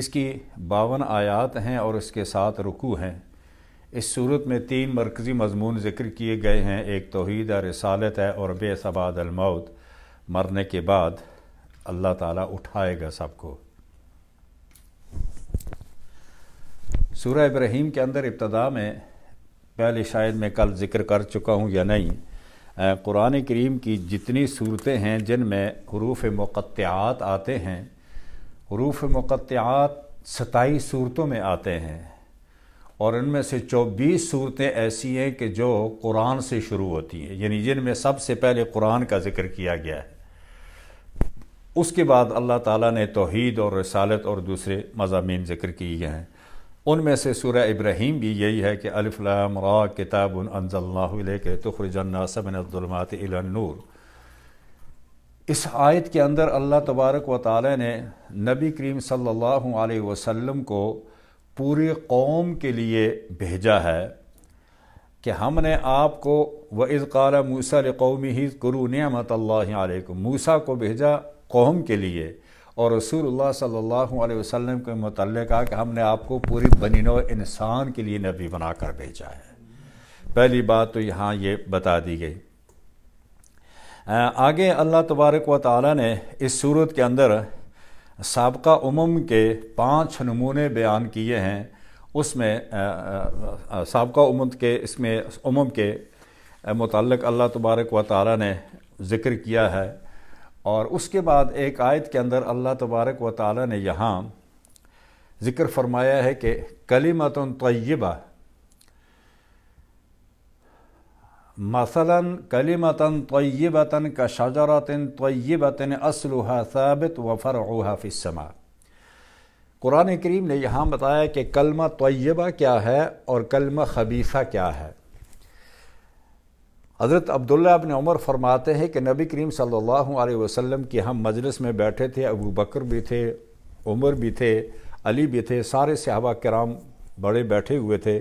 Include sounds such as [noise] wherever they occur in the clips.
इसकी बावन आयात हैं और इसके साथ रुकू हैं इस सूरत में तीन मरकज़ी मजमून ज़िक्र किए गए हैं एक तोहद रसालत है और बेसबाद अलमौत मरने के बाद अल्लाह ताला उठाएगा सबको सूर्य इब्राहिम के अंदर इब्तदा में पहले शायद मैं कल ज़िक्र कर चुका हूँ या नहीं कुरान करीम की जितनी सूरतें हैं जिनमें हरूफ मक़त्यात आते हैं हरूफ मक़ात सताईस सूरतों में आते हैं और इनमें से चौबीस सूरतें ऐसी हैं कि जो कुरान से शुरू होती हैं यानी जिनमें सबसे पहले कुरान का जिक्र किया गया है उसके बाद अल्लाह ताला ने तोहद और रसालत और दूसरे मजामी ज़िक्र किए हैं उनमें से सूर्य इब्राहिम भी यही है कि अलिफ्लाम रा किताब अनजल्ला तखरजन्नासमनज़लमात नूर इस आयत के अंदर अल्लाह तबारक व ताली ने नबी करीम सल्लल्लाहु अलैहि वसल्लम को पूरी कौम के लिए भेजा है कि हमने आपको व इज़ारा मूसा कौमी ही गुरु नियामत अलैक्म मूसा को भेजा कौम के लिए और रसूलुल्लाह सल्लल्लाहु अलैहि वसल्लम के मतलब कहा कि हमने आपको पूरी बनिनो इंसान के लिए नबी बनाकर भेजा है पहली बात तो यहाँ ये बता दी गई आगे अल्लाह तबारक व ताली ने इस सूरत के अंदर सबका उमम के पाँच नमूने बयान किए हैं उसमें सबका उमद के इसमें उमम के मतलब अल्लाह तबारक व ताली ने ज़िक्र किया है और उसके बाद एक आयत के अंदर अल्लाह तबारक व ताली ने यहाँ ज़िक्र फरमाया है कि कलीमत तयबा मसलन कलिमतन तय्यबतन का शजरतन तय्यबतन असलहा साबित व फ़रहा फ़िसमा कुरान करीम ने यहाँ बताया कि कलमा तोयबा क्या है और कलमा खबीसा क्या है हज़रत अब्दुल्ला अपने उमर फरमाते हैं कि नबी करीम सल्लल्लाहु अलैहि वसल्लम की हम मजलिस में बैठे थे अबू बकर भी थे उमर भी थे अली भी थे सारे सहाबा कराम बड़े बैठे हुए थे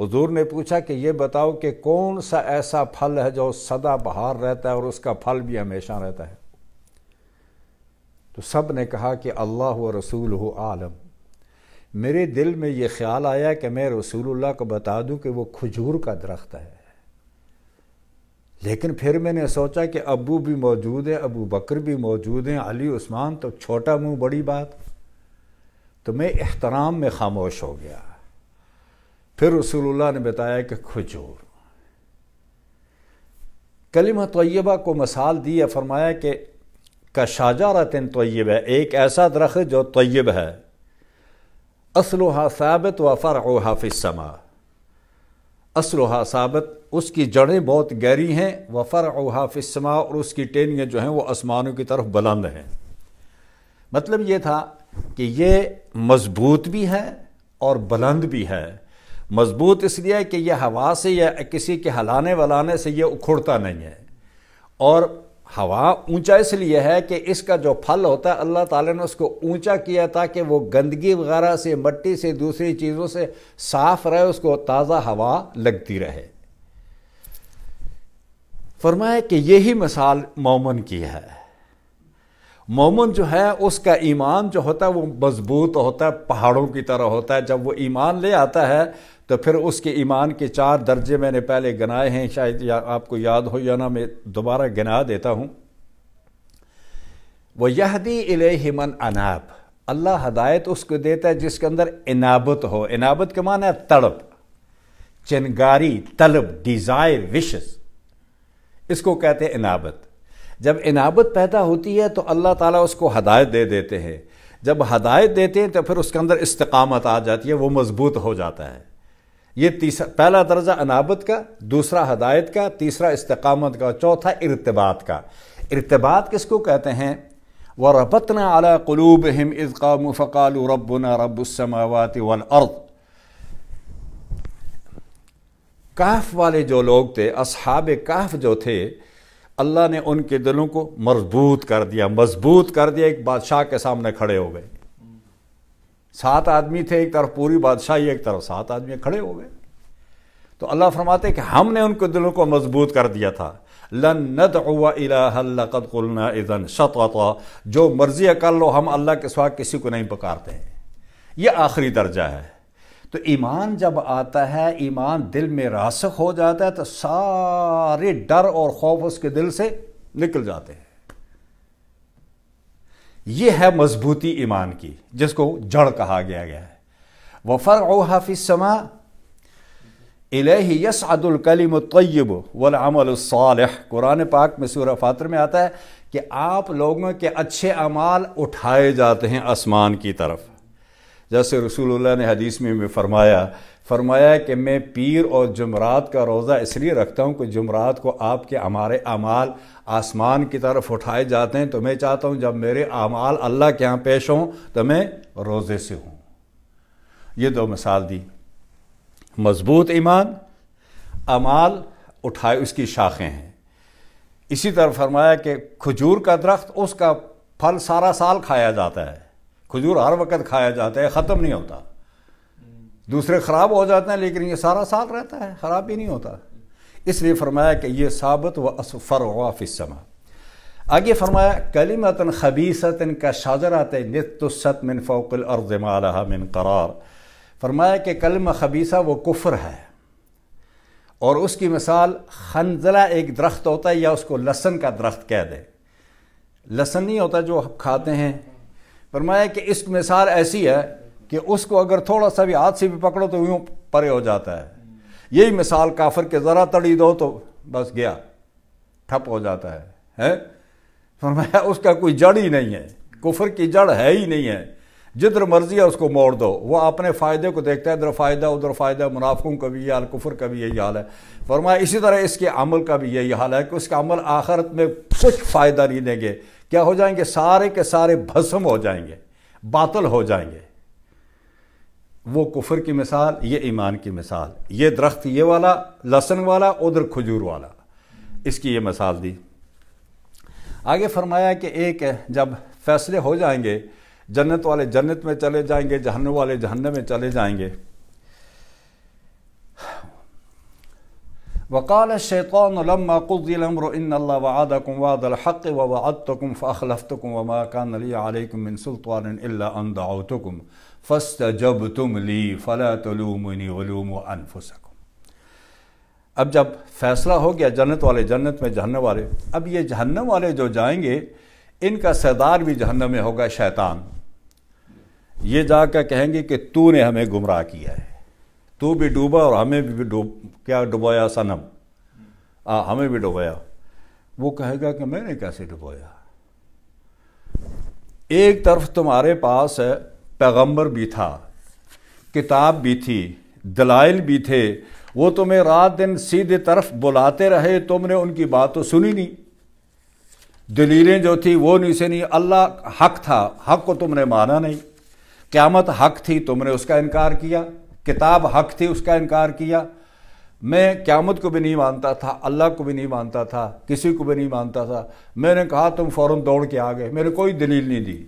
हजूर ने पूछा कि ये बताओ कि कौन सा ऐसा फल है जो सदा बहार रहता है और उसका फल भी हमेशा रहता है तो सब ने कहा कि अल्लाह व रसूल हो आलम मेरे दिल में ये ख्याल आया कि मैं रसूलुल्लाह को बता दूं कि वो खजूर का दरख्त है लेकिन फिर मैंने सोचा कि अबू भी मौजूद है अबू बकर भी मौजूद हैं अली उस्मान तो छोटा मुंह बड़ी बात तो मैं एहतराम में खामोश हो गया फिर रसूलुल्लाह ने बताया कि खजूर कलिमा तोयबा को मसाल दी है फरमाया कि कशाजा रतन तोयब है एक ऐसा दरख जो तय्यब है असलोहा साबित व फ़र हाफिस समा असलोहा साबित उसकी जड़ें बहुत गहरी हैं व फ़र हाफिस समा और उसकी टेनियाँ जो हैं वो आसमानों की तरफ बुलंद हैं मतलब ये था कि ये मज़बूत भी है और बुलंद भी है मजबूत इसलिए कि यह हवा से या किसी के हलाने वलाने से यह उखड़ता नहीं है और हवा ऊंचा इसलिए है कि इसका जो फल होता है अल्लाह ताला ने उसको ऊंचा किया ताकि वो गंदगी वगैरह से मट्टी से दूसरी चीज़ों से साफ रहे उसको ताज़ा हवा लगती रहे फरमाया कि यही मिसाल मोमन की है मोमन जो है उसका ईमान जो होता है वो मजबूत होता है पहाड़ों की तरह होता है जब वो ईमान ले आता है तो फिर उसके ईमान के चार दर्जे मैंने पहले गिनाए हैं शायद या आपको याद हो या ना मैं दोबारा गिना देता हूँ वह यहदी हिमन अनाब अल्लाह हदायत उसको देता है जिसके अंदर इनाबत हो इनाबत का माना है तड़प चिनगारी तलब डिज़ायर विशस इसको कहते हैं इनाबत जब इनाबत पैदा होती है तो अल्लाह ताला उसको हदायत दे देते हैं जब हदायत देते हैं तो फिर उसके अंदर इस्तकामत आ जाती है वो मज़बूत हो जाता है ये तीसरा पहला दर्जा अनाबत का दूसरा हदायत का तीसरा इस्तकामत का चौथा इरतबात का इरतबात किसको कहते हैं व रबतना अला कलूब हिम इज़काम फ़काल रबना रबुलसमावत वर्द काफ वाले जो लोग थे असहाब काफ जो थे अल्लाह ने उनके दिलों को मजबूत कर दिया मजबूत कर दिया एक बादशाह के सामने खड़े हो गए सात आदमी थे एक तरफ पूरी बादशाही एक तरफ सात आदमी खड़े हो गए तो अल्लाह फरमाते कि हमने उनके दिलों को मजबूत कर दिया था लन नद इलाकदना इज़न शतवा जो मर्जी कर लो हम अल्लाह के स्वाग किसी को नहीं पुकारते हैं यह आखिरी दर्जा है तो ईमान जब आता है ईमान दिल में रासक हो जाता है तो सारे डर और खौफ उसके दिल से निकल जाते हैं ये है मजबूती ईमान की जिसको जड़ कहा गया गया है वह फ़र् हाफिस समा इलेही यस अदुल कलीम तय्यब वमल कुरान पाक में सूर फातर में आता है कि आप लोगों के अच्छे अमाल उठाए जाते हैं आसमान की तरफ जैसे रसूलुल्लाह ने हदीस में भी फरमाया फरमाया कि मैं पीर और जुमरात का रोज़ा इसलिए रखता हूँ कि जुमरात को आपके हमारे अमाल आसमान की तरफ उठाए जाते हैं तो मैं चाहता हूँ जब मेरे अमाल अल्लाह के यहाँ पेश हों तो मैं रोज़े से हूँ ये दो मिसाल दी मजबूत ईमान अमाल उठाए उसकी शाखें हैं इसी तरह फरमाया कि खजूर का दरख्त उसका फल सारा साल खाया जाता है खजूर हर वक्त खाया जाता है ख़त्म नहीं होता दूसरे ख़राब हो जाते हैं लेकिन ये सारा साल रहता है ख़राब ही नहीं होता इसलिए फरमाया कि ये साबित व असफ़र वाफिसमा आगे फरमाया कलीमतन खबीसतन का शाजरात नतसत मिन फ़ोकल अर्ज़माला मिन करार फरमाया कि कलम खबीसा वो कुफ्र है और उसकी मिसाल खनजला एक दरख्त होता है या उसको लहसन का दरख्त कह दें लहसन नहीं होता जो हम खाते हैं फरमाया कि इस मिसाल ऐसी है कि उसको अगर थोड़ा सा भी हाथ से भी पकड़ो तो यूं परे हो जाता है यही मिसाल काफर के ज़रा तड़ी दो तो बस गया ठप हो जाता है हैं फरमाया उसका कोई जड़ ही नहीं है कुफर की जड़ है ही नहीं है जिधर मर्जी है उसको मोड़ दो वो अपने फ़ायदे को देखता है इधर फ़ायदा उधर फ़ायदा मुनाफों का भी यही हाल कुफर का भी यही हाल है फरमाया इसी तरह इसके अमल का भी यही हाल है कि उसका अमल आखिरत में कुछ फ़ायदा नहीं देंगे क्या हो जाएंगे सारे के सारे भस्म हो जाएंगे बातल हो जाएंगे वो कुफर की मिसाल ये ईमान की मिसाल ये दरख्त ये वाला लहसन वाला उधर खजूर वाला इसकी ये मिसाल दी आगे फरमाया कि एक जब फैसले हो जाएंगे जन्नत वाले जन्नत में चले जाएंगे जहन वाले जहन्न में चले जाएंगे वकाल शैतान लम्मा इन वादकुम हक़ व वमा कान अली मिन सुल्तान अल्ला फस्त जब तुम ली फ़ला तलूमनी वलूम अनफुसकुम अब जब फैसला हो गया जन्नत वाले जन्नत में जहन्नम वाले अब ये जहन्नम वाले जो जाएंगे इनका सरदार भी जहन्नम में होगा शैतान ये जाकर कहेंगे कि तू ने हमें गुमराह किया है तू भी डूबा और हमें भी डूब क्या डुबोया सनम आ, हमें भी डुबोया वो कहेगा कि मैंने कैसे डुबोया एक तरफ तुम्हारे पास है पैगम्बर भी था किताब भी थी दलाइल भी थे वो तुम्हें रात दिन सीधे तरफ बुलाते रहे तुमने उनकी बात तो सुनी नहीं दलीलें जो थी वो नहीं से नहीं अल्लाह हक था हक को तुमने माना नहीं क़्यामत हक थी तुमने उसका इनकार किया किताब हक थी उसका इनकार किया मैं क़्यामत को भी नहीं मानता था अल्लाह को भी नहीं मानता था किसी को भी नहीं मानता था मैंने कहा तुम फ़ौर दौड़ के आ गए मैंने कोई दलील नहीं दी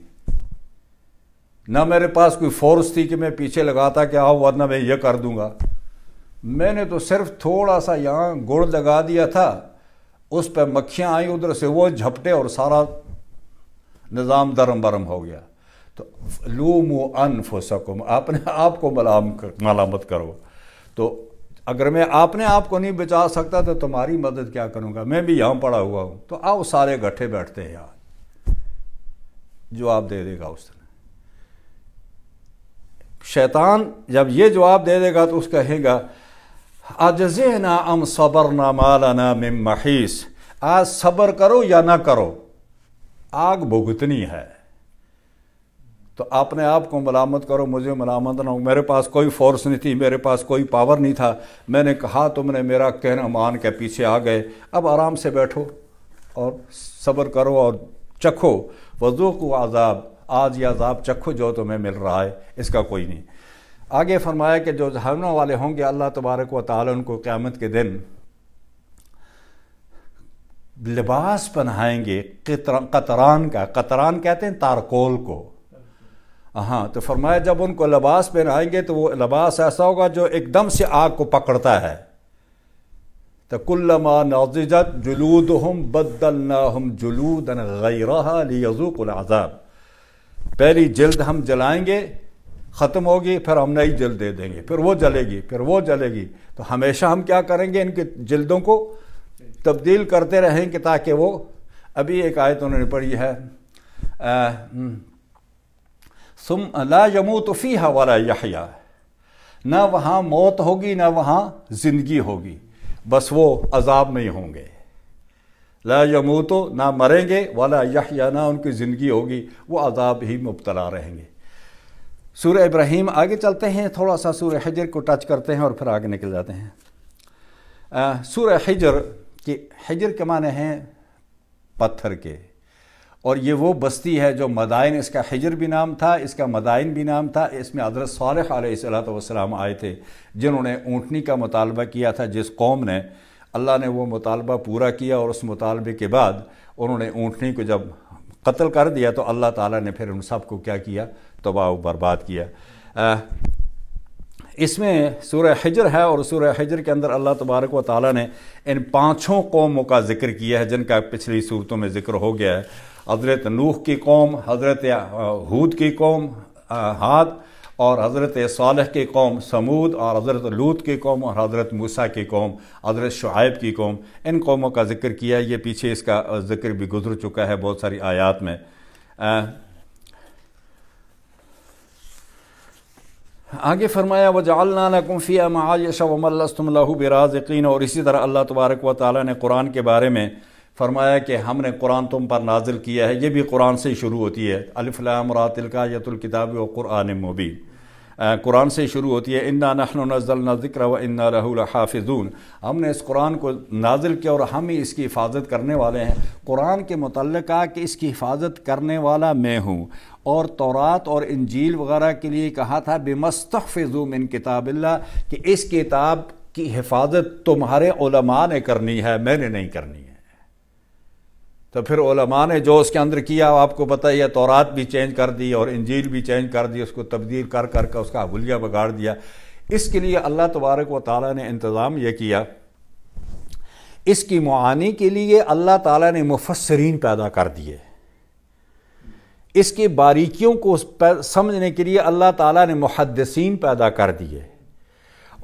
ना मेरे पास कोई फोर्स थी कि मैं पीछे लगाता कि आओ वरना मैं ये कर दूंगा मैंने तो सिर्फ थोड़ा सा यहाँ गुड़ लगा दिया था उस पर मक्खियाँ आई उधर से वो झपटे और सारा निज़ाम दरम बरम हो गया तो लूमो अनफुसकुम अपने आप को मलाम कर, मलामत करो तो अगर मैं आपने आप को नहीं बचा सकता तो तुम्हारी मदद क्या करूँगा मैं भी यहाँ पड़ा हुआ हूँ तो आओ सारे गट्ठे बैठते हैं यहाँ जो आप दे देगा उसने शैतान जब ये जवाब दे देगा तो उस कहेगा ना अम सबर ना मालाना मिम महीस आज सबर करो या ना करो आग भुगतनी है तो अपने आप को मलामत करो मुझे मलामत ना हो मेरे पास कोई फोर्स नहीं थी मेरे पास कोई पावर नहीं था मैंने कहा तुमने मेरा कहना मान के पीछे आ गए अब आराम से बैठो और सब्र करो और चखो वजू को आज़ाब आज या अजाब चखो जो तुम्हें मिल रहा है इसका कोई नहीं आगे फरमाया कि जो जहनों वाले होंगे अल्लाह तबारक व ताली उनको क़्यामत के दिन लिबास बनाएंगे कतरान का कतरान कहते हैं तारकोल को हाँ तो फरमाया जब उनको लिबास पहनाएंगे तो वो लिबास ऐसा होगा जो एकदम से आग को पकड़ता है तो कुल्लमा नौजत जुलूद हम बदल ना हम जलूदन गैरहा लियजूक अज़ाब पहली जल्द हम जलाएंगे ख़त्म होगी फिर हम नई जल्द दे देंगे फिर वो जलेगी फिर वो जलेगी तो हमेशा हम क्या करेंगे इनके जल्दों को तब्दील करते रहेंगे ताकि वो अभी एक आयत उन्होंने पढ़ी है हम्म, सुम ला यमू तफ़ी वाला यहया ना वहाँ मौत होगी ना वहाँ ज़िंदगी होगी बस वो अजाब में ही होंगे ला यमू तो ना मरेंगे वाला यह या ना उनकी ज़िंदगी होगी वो अजाब ही मुबतला रहेंगे सूर इब्राहिम आगे चलते हैं थोड़ा सा सूर हजर को टच करते हैं और फिर आगे निकल जाते हैं सूर हजर के हजर के माने हैं पत्थर के और ये वो बस्ती है जो मदाइन इसका हजर भी नाम था इसका मदाइन भी नाम था इसमें हजरत साल सलाम आए थे जिन्होंने ऊँटनी का मुतालबा किया था जिस कौम ने अल्लाह ने वो मुतालबा पूरा किया और उस मुतालबे के बाद उन्होंने ऊँटनी को जब कत्ल कर दिया तो अल्लाह ताला ने फिर उन सब को क्या किया तबाह बर्बाद किया इसमें सूर्य हिजर है और सूर्य हिजर के अंदर अल्लाह तबारक व ताली ने इन पाँचों कौमों का जिक्र किया है जिनका पिछली सूरतों में ज़िक्र हो गया है हज़रत नूह की कौम हज़रत हूद की कौम हाथ और हज़रत साल के कौम समूद और हज़रत लूत की कौम और हज़रत मूसा की कौम हज़रत शुआब की कौम इन कौमों का जिक्र किया ये पीछे इसका जिक्र भी गुजर चुका है बहुत सारी आयात में आ, आगे फरमाया वजालनाकुफ़िया मायशा वमलस्तमलहू यकीन और इसी तरह अल्लाह तबारक व ताली ने कुरान के बारे में फरमाया कि हमने कुरान तुम पर नाजिल किया है ये भी कुरान से शुरू होती है अलफ़लाम रातिलका यतुल्किताब व कुरान मुबीन कुरान से शुरू होती है इन्ना नहन नज़ल ज़िक्र व इन्ना रहाफ़िजून हमने इस कुरान को नाजिल किया और हम ही इसकी हिफाजत करने वाले हैं कुरान के मतलब कि इसकी हिफाजत करने वाला मैं हूँ और तौरात और इंजील वगैरह के लिए कहा था बेमस्तफ़िजू मिन किताबिल्ला कि इस किताब की हिफाजत तुम्हारे ने करनी है मैंने नहीं करनी है तो फिर ओलमा ने जो उसके अंदर किया आपको पता ही है भी चेंज कर दी और इंजील भी चेंज कर दी उसको तब्दील कर कर कर उसका हुलिया बिगाड़ दिया इसके लिए अल्लाह तबारक व ताली ने इंतज़ाम यह किया इसकी मुआनी के लिए अल्लाह ताला ने मुफसरीन पैदा कर दिए इसके बारीकियों को समझने के लिए अल्लाह ताला ने मुहदसिन पैदा कर दिए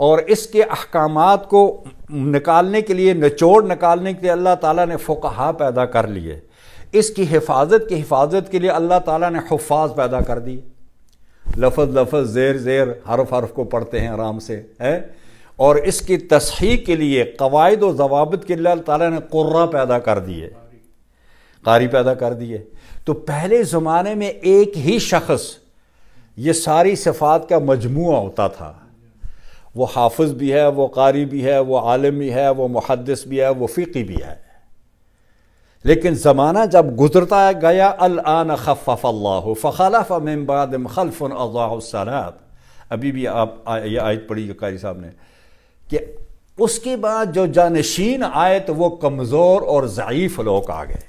और इसके अहकाम को निकालने के लिए निचोड़ निकालने के लिए अल्लाह ताला ने फ़ुकहा पैदा कर लिए इसकी हिफाजत की हिफाजत के लिए अल्लाह ताला ने हफाज पैदा कर दिए लफज लफज ज़ेर ज़ेर हरफ हरफ को पढ़ते हैं आराम से है और इसकी तस्ही के लिए कवायद और जवाबत के लिए अल्लाह ताला ने कुर्रा पैदा कर दिए कारी पैदा कर दिए तो पहले ज़माने में एक ही शख्स ये सारी सिफात का मजमू होता था वो हाफज़ भी है वो कारी भी है वो आलम भी है वो मुहदस भी है वो फीकी भी है लेकिन ज़माना जब गुजरता गया अन खफ़ अल्लाह फ़लफ़ मबाद अभी भी आप ये आयत पढ़ी कारी साहब ने कि उसके बाद जो जानशीन आए तो वो कमज़ोर और ज़यीफ़ लोग आ गए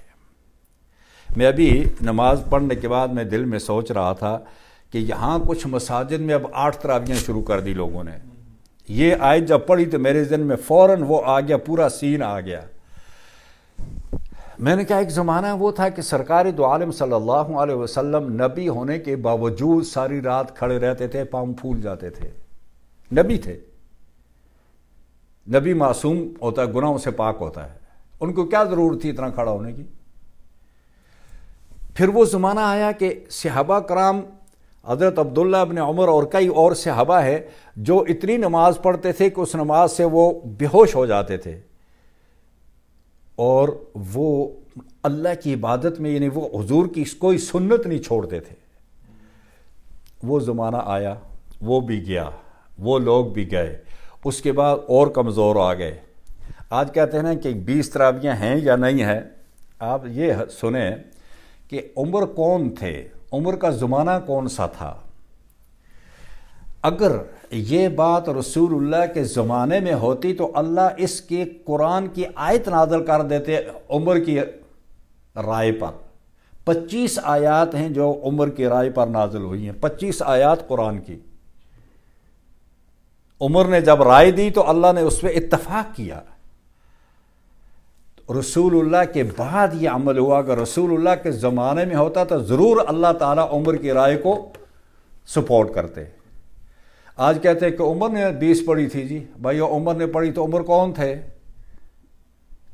मैं अभी नमाज़ पढ़ने के बाद मैं दिल में सोच रहा था कि यहाँ कुछ मसाजिद में अब आठ तरावियाँ शुरू कर दी लोगों ने ये आयत जब पढ़ी तो मेरे जन में फ़ौरन वो आ गया पूरा सीन आ गया मैंने कहा एक ज़माना वो था कि सरकारी दो तो आलम सल्लल्लाहु अलैहि वसल्लम नबी होने के बावजूद सारी रात खड़े रहते थे पाँव फूल जाते थे नबी थे नबी मासूम होता है गुनाहों से पाक होता है उनको क्या ज़रूरत थी इतना खड़ा होने की फिर वो ज़माना आया कि सहाबा कराम हज़रत अब्दुल्ला अपने उमर और कई और सहाबा है जो इतनी नमाज पढ़ते थे कि उस नमाज से वो बेहोश हो जाते थे और वो अल्लाह की इबादत में यानी वो हजूर की कोई सुन्नत नहीं छोड़ते थे वो ज़माना आया वो भी गया वो लोग भी गए उसके बाद और कमज़ोर आ गए आज कहते हैं ना कि बीस तरावियाँ हैं या नहीं हैं आप ये सुने कि उम्र कौन थे उम्र का ज़माना कौन सा था अगर ये बात रसूलुल्लाह के ज़माने में होती तो अल्लाह इसके कुरान की आयत नाजल कर देते उम्र की राय पर 25 आयात हैं जो उम्र की राय पर नाजल हुई हैं 25 आयात कुरान की उम्र ने जब राय दी तो अल्लाह ने उस पर इतफ़ाक़ किया रसूलुल्लाह के बाद ये अमल हुआ अगर रसूलुल्लाह के ज़माने में होता तो ज़रूर अल्लाह ताला उमर की राय को सपोर्ट करते आज कहते हैं कि उम्र ने बीस पढ़ी थी जी भाई वो उम्र ने पढ़ी तो उम्र कौन थे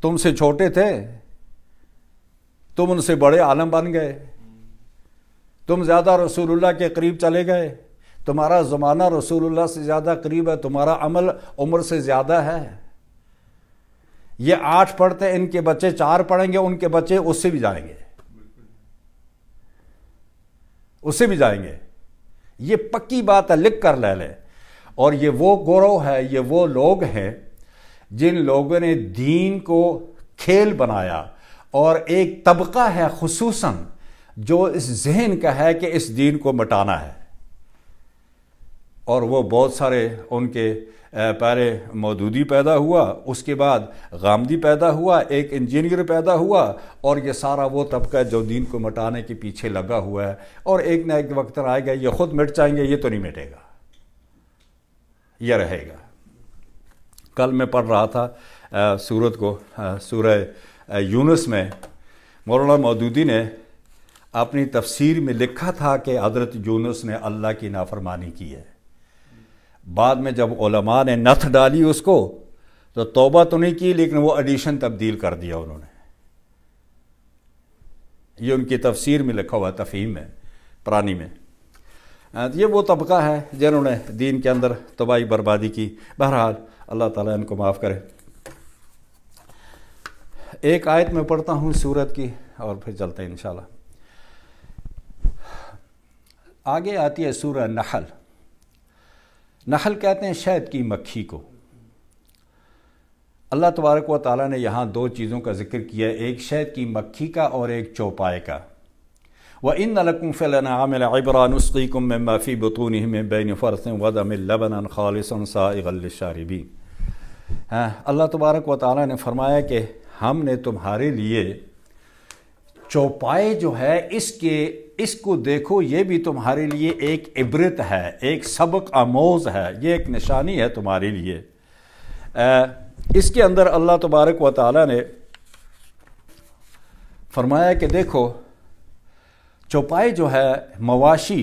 तुमसे छोटे थे तुम उनसे बड़े आलम बन गए तुम ज़्यादा रसूलुल्लाह के करीब चले गए तुम्हारा ज़माना रसूलुल्लाह से ज़्यादा करीब है तुम्हारा अमल उम्र से ज़्यादा है ये आठ पढ़ते इनके बच्चे चार पढ़ेंगे उनके बच्चे उससे भी जाएंगे उससे भी जाएंगे ये पक्की बात है लिख कर ले लें और ये वो गौरव है ये वो लोग हैं जिन लोगों ने दीन को खेल बनाया और एक तबका है खसूस जो इस जहन का है कि इस दीन को मटाना है और वो बहुत सारे उनके पहले मौदूदी पैदा हुआ उसके बाद गामदी पैदा हुआ एक इंजीनियर पैदा हुआ और ये सारा वो तबका जो दीन को मिटाने के पीछे लगा हुआ है और एक ना एक वक्त आएगा ये खुद मिट जाएंगे ये तो नहीं मिटेगा यह रहेगा कल मैं पढ़ रहा था सूरत को सूरह यूनस में मौलाना मौदूदी ने अपनी तफसीर में लिखा था कि हजरत यूनस ने अल्लाह की नाफरमानी की है बाद में जब ओलमा ने नथ डाली उसको तो तोबा तो नहीं की लेकिन वो एडिशन तब्दील कर दिया उन्होंने ये उनकी तफसीर में लिखा हुआ तफहीम में प्रानी में ये वो तबका है जिन्होंने दीन के अंदर तबाही बर्बादी की बहरहाल अल्लाह ताला इनको माफ़ करे एक आयत में पढ़ता हूँ सूरत की और फिर चलते हैं इंशाल्लाह आगे आती है सूरह नहल नहल कहते हैं शहद की मक्खी को अल्लाह तबारक व ताली ने यहाँ दो चीज़ों का जिक्र किया एक शहद की मक्खी का और एक चौपाए का व इन नलकुम फ़िलनाबरानुस्कुम में माफ़ी बतून में बैन फ़रस वदम लबन हाँ अल्लाह तबारक व ताली ने फरमाया कि हमने तुम्हारे लिए चौपाए जो है इसके इसको देखो ये भी तुम्हारे लिए एक इब्रत है एक सबक आमोज है ये एक निशानी है तुम्हारे लिए इसके अंदर अल्लाह तबारक व ताली ने फरमाया कि देखो चौपाई जो है मवाशी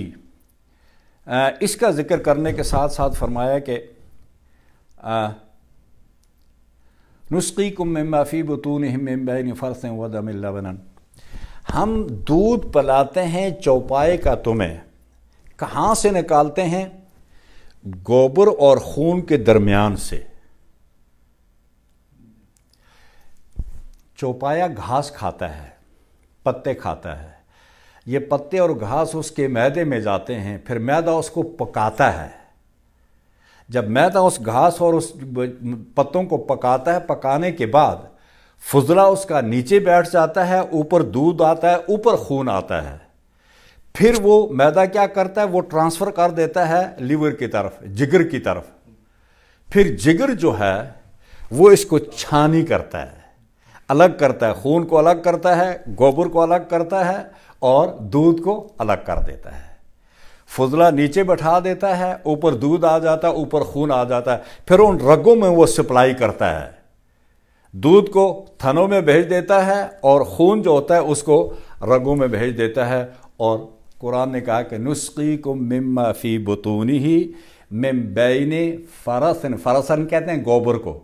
इसका ज़िक्र करने के साथ साथ फरमाया कि नुस्खी कुमाफी बतून हम फ़र्स वन हम दूध पलाते हैं चौपाए का तुम्हें कहाँ से निकालते हैं गोबर और खून के दरमियान से चौपाया घास खाता है पत्ते खाता है ये पत्ते और घास उसके मैदे में जाते हैं फिर मैदा उसको पकाता है जब मैदा उस घास और उस पत्तों को पकाता है पकाने के बाद फजला उसका नीचे बैठ जाता है ऊपर दूध आता है ऊपर खून आता है फिर वो मैदा क्या करता है वो ट्रांसफ़र कर देता है लीवर की तरफ जिगर की तरफ फिर जिगर जो है वो इसको छानी करता है अलग करता है खून को अलग करता है गोबर को अलग करता है और दूध को अलग कर देता है फजला नीचे बैठा देता है ऊपर दूध आ जाता है ऊपर खून आ जाता है फिर उन रगों में वो सप्लाई करता है दूध को थनों में भेज देता है और खून जो होता है उसको रगों में भेज देता है और कुरान ने कहा कि नुस्खी को मिम्मा फ़ी बतूनी ही मिम बैन फ़रसन फ़रसन कहते हैं गोबर को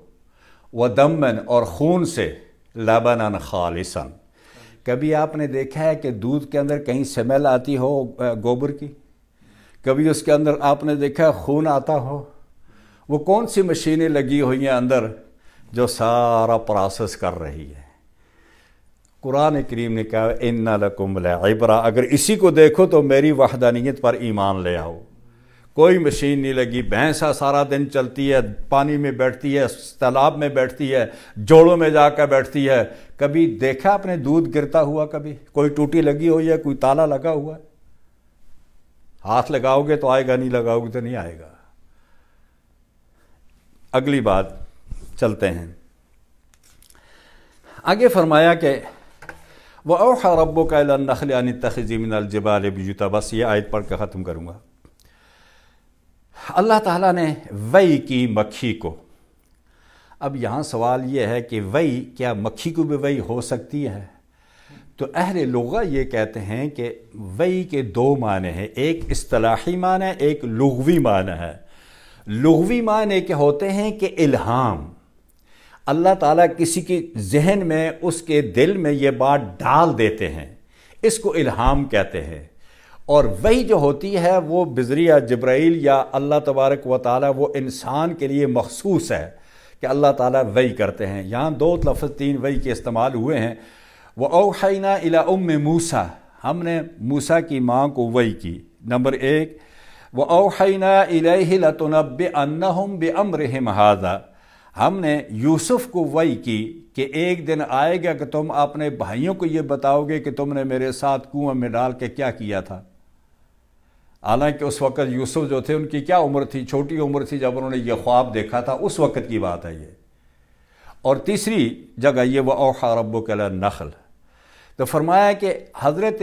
व दमन और खून से लबनन खालिसन कभी आपने देखा है कि दूध के अंदर कहीं स्मेल आती हो गोबर की कभी उसके अंदर आपने देखा खून आता हो वो कौन सी मशीनें लगी हुई हैं अंदर जो सारा प्रोसेस कर रही है कुरान करीम ने कहा इन लकुम इबरा अगर इसी को देखो तो मेरी वहदानियत पर ईमान ले आओ कोई मशीन नहीं लगी भैंसा सारा दिन चलती है पानी में बैठती है तालाब में बैठती है जोड़ों में जाकर बैठती है कभी देखा अपने दूध गिरता हुआ कभी कोई टूटी लगी हुई है कोई ताला लगा हुआ है हाथ लगाओगे तो आएगा नहीं लगाओगे तो नहीं आएगा अगली बात चलते हैं आगे फरमाया कि वह और रबो का नखल यानी तखजी बस ये आयत पढ़ के ख़त्म करूँगा अल्लाह ताला ने वई की मक्खी को अब यहाँ सवाल यह है कि वई क्या मक्खी को भी वई हो सकती है तो अहर लगा ये कहते हैं कि वई के दो माने हैं एक असलाही मान है एक लघवी मान है लघवी माने के होते हैं कि इल्हाम अल्लाह ताला किसी के जहन में उसके दिल में ये बात डाल देते हैं इसको इल्हाम कहते हैं और वही जो होती है वो बिजरिया जब्राइल या अल्लाह तबारक व ताली वो इंसान के लिए मखसूस है कि अल्लाह ताला वही करते हैं यहाँ दो लफ्ज़ तीन वही के इस्तेमाल हुए हैं वह ओहना इला उम मूसा हमने मूसा की माँ को वही की नंबर एक वह ओहना बे अन हिम हाजा हमने यूसुफ को वही की कि एक दिन आएगा कि तुम अपने भाइयों को यह बताओगे कि तुमने मेरे साथ कुएं में डाल के क्या किया था हालांकि उस वक़्त यूसुफ जो थे उनकी क्या उम्र थी छोटी उम्र थी जब उन्होंने ये ख्वाब देखा था उस वक़्त की बात है ये और तीसरी जगह ये वह ओखा रब नखल तो फरमाया कि हज़रत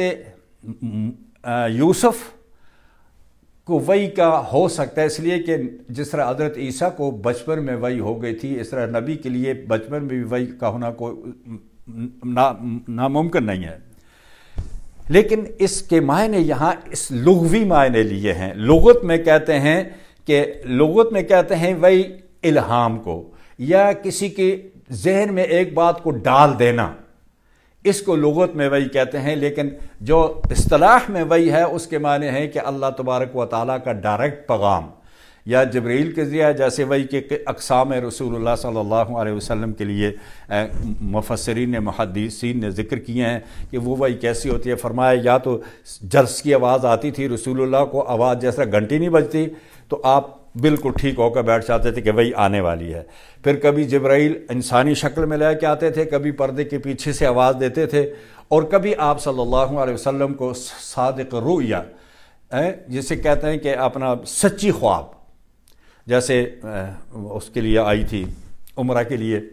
यूसुफ़ को वही का हो सकता है इसलिए कि जिस तरह हजरत ईसा को बचपन में वही हो गई थी इस तरह नबी के लिए बचपन में भी वही का होना कोई ना नामुमकिन नहीं है लेकिन इसके मायने यहाँ इस लघवी मायने लिए हैं लगत में कहते हैं कि लगत में कहते हैं वही इल्हाम को या किसी के जहन में एक बात को डाल देना इसको लगत में वही कहते हैं लेकिन जो अतलाह में वही है उसके माने हैं कि अल्लाह तबारक व ताली का डायरेक्ट पैगाम या जबरील के ज़रिया जैसे वही के अकसाम रसूल सल्ला वसम के लिए मुफसरीन महदसिन ने ज़िक्र किए हैं कि वो वही कैसी होती है फरमाया या तो जर्स की आवाज़ आती थी रसूल को आवाज़ जैसा घंटी नहीं बजती तो आप बिल्कुल ठीक होकर बैठ जाते थे कि वही आने वाली है फिर कभी जब्राइल इंसानी शक्ल में लेके के आते थे कभी पर्दे के पीछे से आवाज़ देते थे और कभी आप सल्लल्लाहु अलैहि वसल्लम को सादक रुया जिसे कहते हैं कि अपना सच्ची ख्वाब जैसे उसके लिए आई थी उम्र के लिए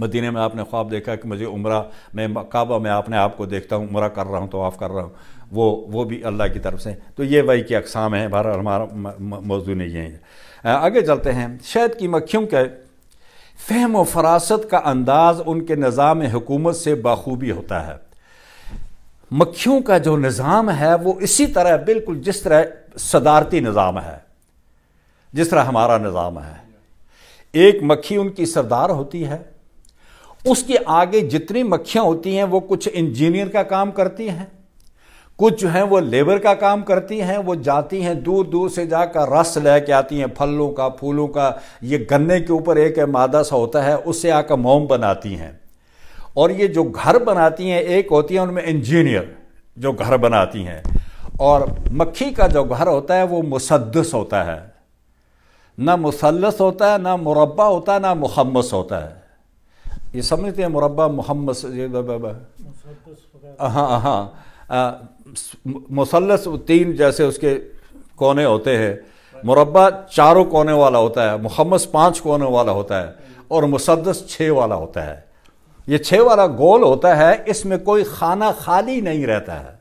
मदीने में आपने ख्वाब देखा कि मुझे उम्र में काबा में आपने आपको देखता हूँ उम्र कर रहा हूँ तो आफ़ कर रहा हूँ वो वो भी अल्लाह की तरफ से तो ये वही की अकसाम हैं बहर हमारा मौजू नहीं है आगे चलते हैं शहद की मक्खियों के फहम व फरासत का अंदाज़ उनके निज़ाम हुकूमत से बखूबी होता है मक्खियों का जो निज़ाम है वो इसी तरह बिल्कुल जिस तरह सदारती निज़ाम है जिस तरह हमारा निज़ाम है एक मक्खी उनकी सरदार होती है उसके आगे जितनी मक्खियाँ होती हैं वो कुछ इंजीनियर का काम करती हैं कुछ जो हैं वो लेबर का काम करती हैं वो जाती हैं दूर दूर से जाकर रस ले आती हैं फलों का फूलों का ये गन्ने के ऊपर एक मादा सा होता है उससे आकर मोम बनाती हैं और ये जो घर बनाती हैं एक होती है उनमें इंजीनियर जो घर बनाती हैं और मक्खी का जो घर होता है वो मुसदस होता है ना मुसलस होता है ना मुरबा होता है ना मुहम्मस होता है ये समझते हैं मुरबा मुहमस हाँ हाँ मुसलस तीन जैसे उसके कोने होते हैं मुरबा चारों कोने वाला होता है मुहम्मस पाँच कोने वाला होता है और मुसदस छः वाला होता है ये छः वाला गोल होता है इसमें कोई खाना खाली नहीं रहता है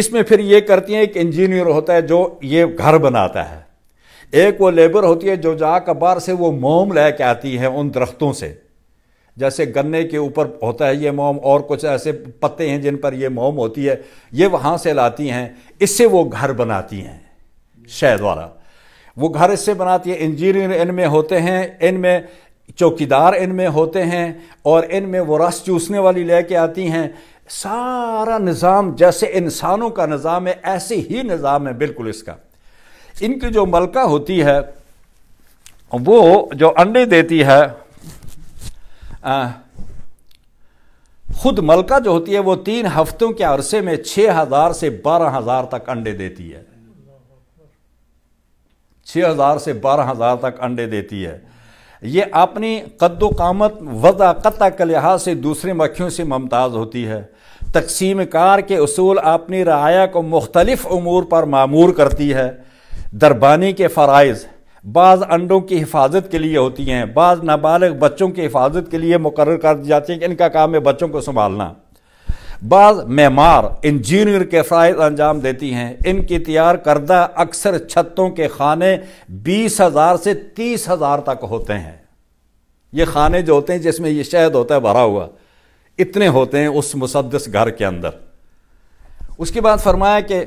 इसमें फिर ये करती हैं एक इंजीनियर होता है जो ये घर बनाता है एक वो लेबर होती है जो जा कबार से वो मोम लेके आती है उन दरख्तों से जैसे गन्ने के ऊपर होता है ये मोम और कुछ ऐसे पत्ते हैं जिन पर ये मोम होती है ये वहाँ से लाती हैं इससे वो घर बनाती हैं शह द्वारा वो घर इससे बनाती है इंजीनियर इनमें होते हैं इनमें चौकीदार इनमें होते हैं और इनमें वो रस चूसने वाली लेके आती हैं सारा निज़ाम जैसे इंसानों का निज़ाम है ऐसे ही निज़ाम है बिल्कुल इसका इनकी जो मलका होती है वो जो अंडे देती है खुद मलका जो होती है वो तीन हफ्तों के अरसे में छः हज़ार से बारह हज़ार तक अंडे देती है छह हज़ार से बारह हज़ार तक अंडे देती है ये अपनी कद्दो कामत वजाकता के लिहाज से दूसरे मक्खियों से मुमताज़ होती है तकसीम कार के असूल अपनी राया को मुख्तलिफ़ अमूर पर मामूर करती है दरबानी के फ़रज़ बाज़ अंडों की हिफाजत के लिए होती हैं बाज़ नाबालग बच्चों की हिफाजत के लिए मुकर कर दी जाती है कि इनका काम है बच्चों को संभालना बाज़ मेमार इंजीनियर के फायद अंजाम देती हैं इनकी तैयार करदा अक्सर छतों के खाने बीस हज़ार से तीस हज़ार तक होते हैं ये खाने जो होते हैं जिसमें ये शहद होता है भरा हुआ इतने होते हैं उस मुसदस घर के अंदर उसके बाद फरमाया कि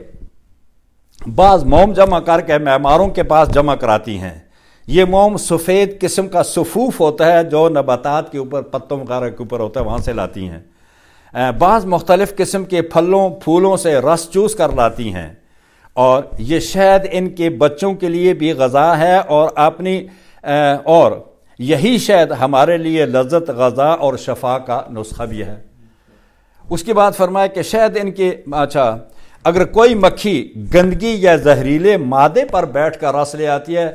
बाज मोम जमा करके मैमारों के पास जमा कराती हैं ये मोम सफ़ेद किस्म का सफूफ होता है जो नबातात के ऊपर पत्तों वगैरह के ऊपर होता है वहाँ से लाती हैं बाज़ मुख्तलिफ़ किस्म के फलों फूलों से रस चूस कर लाती हैं और ये शहद इनके बच्चों के लिए भी गज़ा है और अपनी और यही शहद हमारे लिए लज्जत गज़ा और शफा का नुस्खा भी है उसके बाद फरमाया कि शहद इनके अच्छा अगर कोई मक्खी गंदगी या जहरीले मादे पर बैठ कर रस ले आती है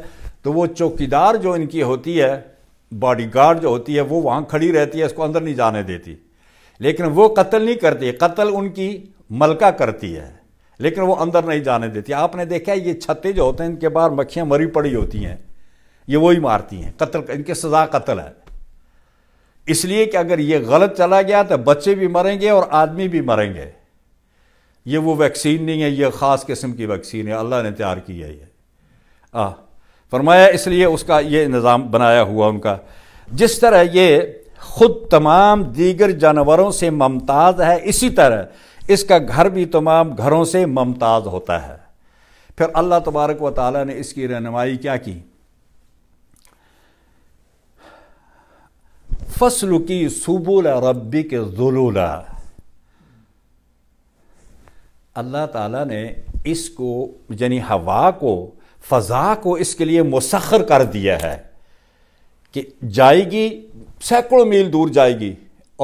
तो वो चौकीदार जो इनकी होती है बॉडीगार्ड जो होती है वो वहाँ खड़ी रहती है इसको अंदर नहीं जाने देती लेकिन वो कत्ल नहीं करती कत्ल उनकी मलका करती है लेकिन वो अंदर नहीं जाने देती आपने देखा है ये छत्ते जो होते हैं इनके बाहर मक्खियाँ मरी पड़ी होती हैं ये वही मारती हैं कत्ल इनकी सज़ा कत्ल है इसलिए कि अगर ये गलत चला गया तो बच्चे भी मरेंगे और आदमी भी मरेंगे ये वो वैक्सीन नहीं है ये ख़ास किस्म की वैक्सीन है अल्लाह ने तैयार की है ये आ फरमाया इसलिए उसका ये निज़ाम बनाया हुआ उनका जिस तरह ये ख़ुद तमाम दीगर जानवरों से ममताज़ है इसी तरह इसका घर भी तमाम घरों से ममताज़ होता है फिर अल्लाह तबारक व ताली ने इसकी रहनमाई क्या की फसल की सूबुल रब्बी के जुलूला अल्लाह ताला ने इसको यानी हवा को फ़ज़ा को इसके लिए मुसखर कर दिया है कि जाएगी सैकड़ों मील दूर जाएगी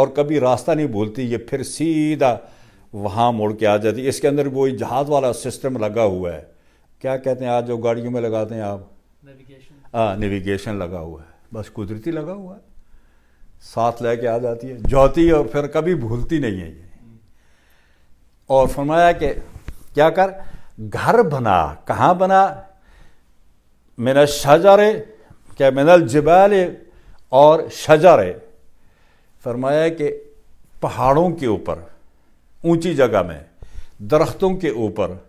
और कभी रास्ता नहीं भूलती ये फिर सीधा वहाँ मुड़ के आ जाती इसके अंदर वो जहाज़ वाला सिस्टम लगा हुआ है क्या कहते हैं आज जो गाड़ियों में लगाते हैं आप हाँ नेविगेशन लगा हुआ है बस कुदरती लगा हुआ है साथ लेके आ जाती है जाती है और फिर कभी भूलती नहीं है ये और फरमाया कि क्या कर घर बना कहाँ बना मिनल शजर क्या मिनल जबाल और शजर फरमाया कि पहाड़ों के ऊपर ऊंची जगह में दरख्तों के ऊपर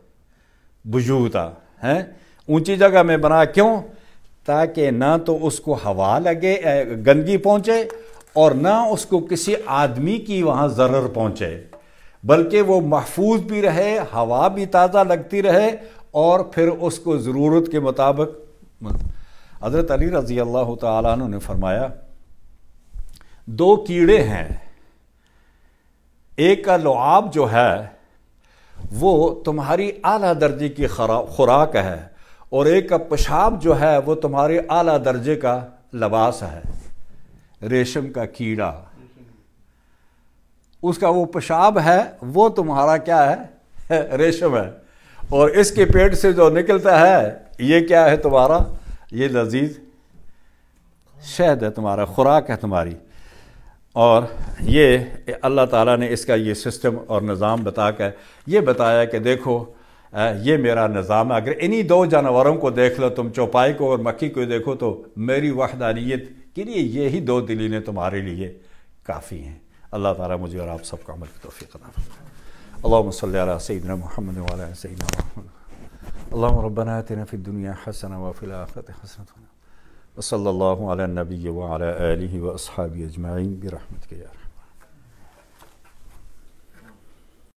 बुजूता हैं ऊंची जगह में बना क्यों ताकि ना तो उसको हवा लगे गंदगी पहुंचे और ना उसको किसी आदमी की वहाँ ज़र्र पहुंचे बल्कि वो महफूज भी रहे हवा भी ताज़ा लगती रहे और फिर उसको ज़रूरत के मुताबिक हज़रत अली रज़ी अल्लाह तु ने फरमाया दो कीड़े हैं एक का लुआब जो है वो तुम्हारी आला दर्जे की खुराक है और एक का पेशाब जो है वो तुम्हारे आला दर्जे का लबास है रेशम का कीड़ा उसका वो पेशाब है वो तुम्हारा क्या है [laughs] रेशम है और इसके पेट से जो निकलता है ये क्या है तुम्हारा ये लजीज शहद है तुम्हारा खुराक है तुम्हारी और ये अल्लाह ताला ने इसका ये सिस्टम और निज़ाम बता कर ये बताया कि देखो ये मेरा निज़ाम है अगर इन्हीं दो जानवरों को देख लो तुम चौपाई को और मक्खी को देखो तो मेरी वहदानियत के लिए यही दो दिलीलें तुम्हारे लिए काफ़ी हैं الله تعالى مجيب رب سبق عمل بالتوفيق اللهم صل على سيدنا محمد وعلى سيدنا محمد اللهم ربنا آتنا في الدنيا حسنة وفي الآخرة حسنة وصلى الله على النبي وعلى آله وأصحابه أجمعين برحمتك يا رب